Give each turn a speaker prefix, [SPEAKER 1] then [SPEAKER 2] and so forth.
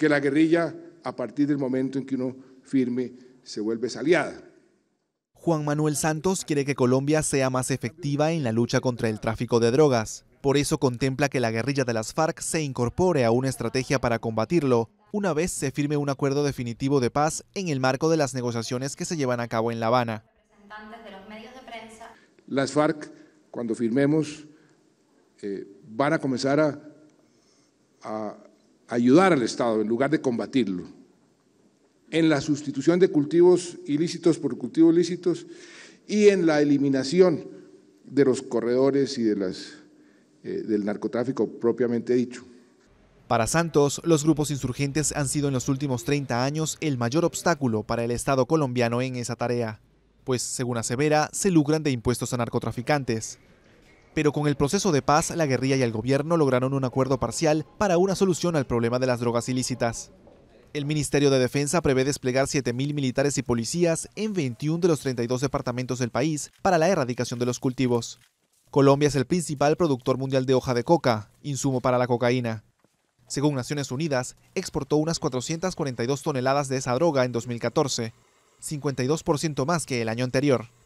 [SPEAKER 1] que la guerrilla, a partir del momento en que uno firme, se vuelve aliada.
[SPEAKER 2] Juan Manuel Santos quiere que Colombia sea más efectiva en la lucha contra el tráfico de drogas. Por eso contempla que la guerrilla de las FARC se incorpore a una estrategia para combatirlo una vez se firme un acuerdo definitivo de paz en el marco de las negociaciones que se llevan a cabo en La
[SPEAKER 1] Habana. Las FARC, cuando firmemos, eh, van a comenzar a ayudar al Estado en lugar de combatirlo. En la sustitución de cultivos ilícitos por cultivos lícitos y en la eliminación de los corredores y de las, eh, del narcotráfico propiamente dicho.
[SPEAKER 2] Para Santos, los grupos insurgentes han sido en los últimos 30 años el mayor obstáculo para el Estado colombiano en esa tarea, pues según asevera, se lucran de impuestos a narcotraficantes, pero con el proceso de paz, la guerrilla y el gobierno lograron un acuerdo parcial para una solución al problema de las drogas ilícitas. El Ministerio de Defensa prevé desplegar 7.000 militares y policías en 21 de los 32 departamentos del país para la erradicación de los cultivos. Colombia es el principal productor mundial de hoja de coca, insumo para la cocaína. Según Naciones Unidas, exportó unas 442 toneladas de esa droga en 2014, 52% más que el año anterior.